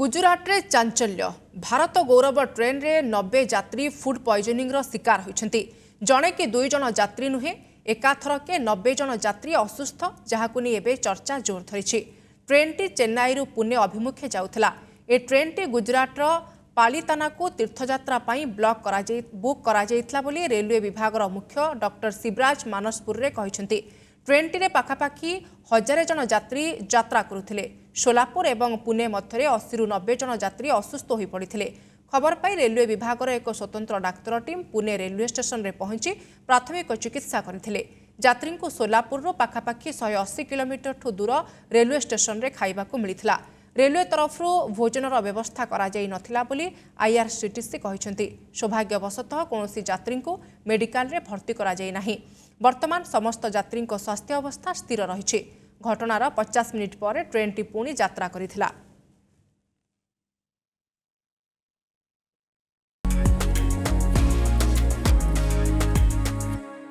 গুজরাটে চাঞ্চল্য ভারত গৌরব ট্রেন্রে নবে যাত্রী ফুড পয়জনিংর শিকার হয়েছেন জনে কি দুই জন যাত্রী নুহে একাথরকে নবে জন যাত্রী অসুস্থ যাহাকু নিয়ে এবে চর্চা জোর ধরিছি ট্রেনটি চেন্নাইরু পুনে অভিমুখে যাওয়া এ ট্রেনটি গুজরাটর পালিতানাকু তীর্থযাত্রা পাই ব্লক করা বুক করা বলে রেলওয়ে বিভাগর মুখ্য ডক্টর শিবরাজ মানসপুরে କହିଛନ୍ତି ট্রেনটিরে পাখাপাখি ହଜାରେ ଜଣ ଯାତ୍ରୀ ଯାତ୍ରା କରୁଥିଲେ ସୋଲାପୁର ଏବଂ ପୁନେ ମଧ୍ୟରେ ଅଶୀରୁ ନବେ ଜଣ ଯାତ୍ରୀ ଅସୁସ୍ଥ ହୋଇପଡ଼ିଥିଲେ ଖବର ପାଇ ରେଲୱେ ବିଭାଗର ଏକ ସ୍ୱତନ୍ତ୍ର ଡାକ୍ତର ଟିମ୍ ପୁନେ ରେଲୱେ ଷ୍ଟେସନରେ ପହଞ୍ଚି ପ୍ରାଥମିକ ଚିକିତ୍ସା କରିଥିଲେ ଯାତ୍ରୀଙ୍କୁ ସୋଲାପୁରରୁ ପାଖାପାଖି ଶହେ ଅଶୀ କିଲୋମିଟରଠୁ ଦୂର ରେଲୱେ ଷ୍ଟେସନରେ ଖାଇବାକୁ ମିଳିଥିଲା ରେଲୱେ ତରଫରୁ ଭୋଜନର ବ୍ୟବସ୍ଥା କରାଯାଇନଥିଲା ବୋଲି ଆଇଆର୍ସିଟିସି କହିଛନ୍ତି ସୌଭାଗ୍ୟବଶତଃ କୌଣସି ଯାତ୍ରୀଙ୍କୁ ମେଡିକାଲରେ ଭର୍ତ୍ତି କରାଯାଇ ନାହିଁ ବର୍ତ୍ତମାନ ସମସ୍ତ ଯାତ୍ରୀଙ୍କ ସ୍ୱାସ୍ଥ୍ୟ ଅବସ୍ଥା ସ୍ଥିର ରହିଛି ଘଟଣାର ପଚାଶ ମିନିଟ୍ ପରେ ଟ୍ରେନ୍ଟି ପୁଣି ଯାତ୍ରା କରିଥିଲା